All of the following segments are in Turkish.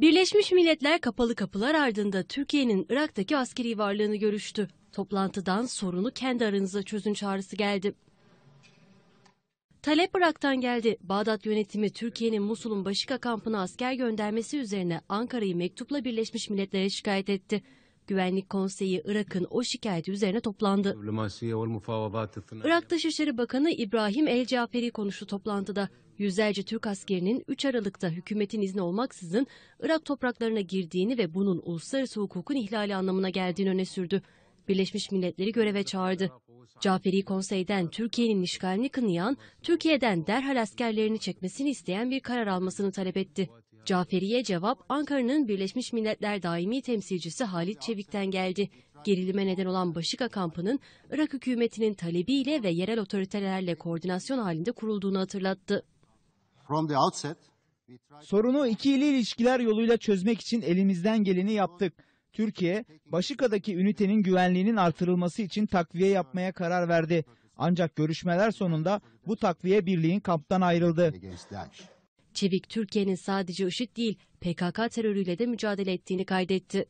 Birleşmiş Milletler kapalı kapılar ardında Türkiye'nin Irak'taki askeri varlığını görüştü. Toplantıdan sorunu kendi aranızda çözün çağrısı geldi. Talep Irak'tan geldi. Bağdat yönetimi Türkiye'nin Musul'un Başika kampına asker göndermesi üzerine Ankara'yı mektupla Birleşmiş Milletler'e şikayet etti. Güvenlik Konseyi Irak'ın o şikayeti üzerine toplandı. Irak Dışişleri Bakanı İbrahim El Caferi konuştu toplantıda. Yüzlerce Türk askerinin 3 Aralık'ta hükümetin izni olmaksızın Irak topraklarına girdiğini ve bunun uluslararası hukukun ihlali anlamına geldiğini öne sürdü. Birleşmiş Milletleri göreve çağırdı. Caferi Konsey'den Türkiye'nin işgalini kınayan, Türkiye'den derhal askerlerini çekmesini isteyen bir karar almasını talep etti. Caferi'ye cevap Ankara'nın Birleşmiş Milletler Daimi Temsilcisi Halit Çevik'ten geldi. Gerilime neden olan Başika kampının Irak hükümetinin talebiyle ve yerel otoritelerle koordinasyon halinde kurulduğunu hatırlattı. Sorunu ikili ilişkiler yoluyla çözmek için elimizden geleni yaptık. Türkiye, Başika'daki ünitenin güvenliğinin artırılması için takviye yapmaya karar verdi. Ancak görüşmeler sonunda bu takviye birliğin kamptan ayrıldı. Çevik, Türkiye'nin sadece IŞİD değil, PKK terörüyle de mücadele ettiğini kaydetti.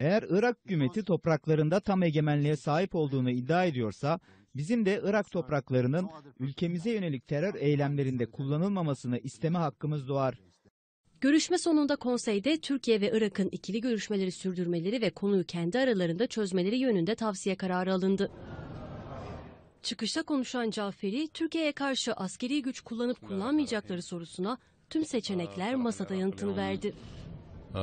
Eğer Irak hükümeti topraklarında tam egemenliğe sahip olduğunu iddia ediyorsa, bizim de Irak topraklarının ülkemize yönelik terör eylemlerinde kullanılmamasını isteme hakkımız doğar. Görüşme sonunda konseyde Türkiye ve Irak'ın ikili görüşmeleri sürdürmeleri ve konuyu kendi aralarında çözmeleri yönünde tavsiye kararı alındı. Çıkışta konuşan Caferi, Türkiye'ye karşı askeri güç kullanıp kullanmayacakları sorusuna tüm seçenekler masada yanıtını verdi. Ee,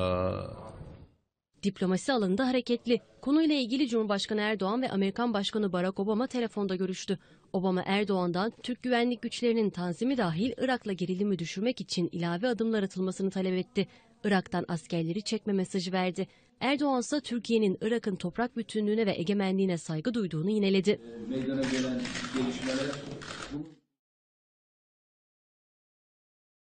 Diplomasi alanında hareketli. Konuyla ilgili Cumhurbaşkanı Erdoğan ve Amerikan Başkanı Barack Obama telefonda görüştü. Obama Erdoğan'dan Türk güvenlik güçlerinin tanzimi dahil Irak'la gerilimi düşürmek için ilave adımlar atılmasını talep etti. Irak'tan askerleri çekme mesajı verdi. Erdoğan ise Türkiye'nin Irak'ın toprak bütünlüğüne ve egemenliğine saygı duyduğunu yineledi. Ee, meydana gelen gelişmeler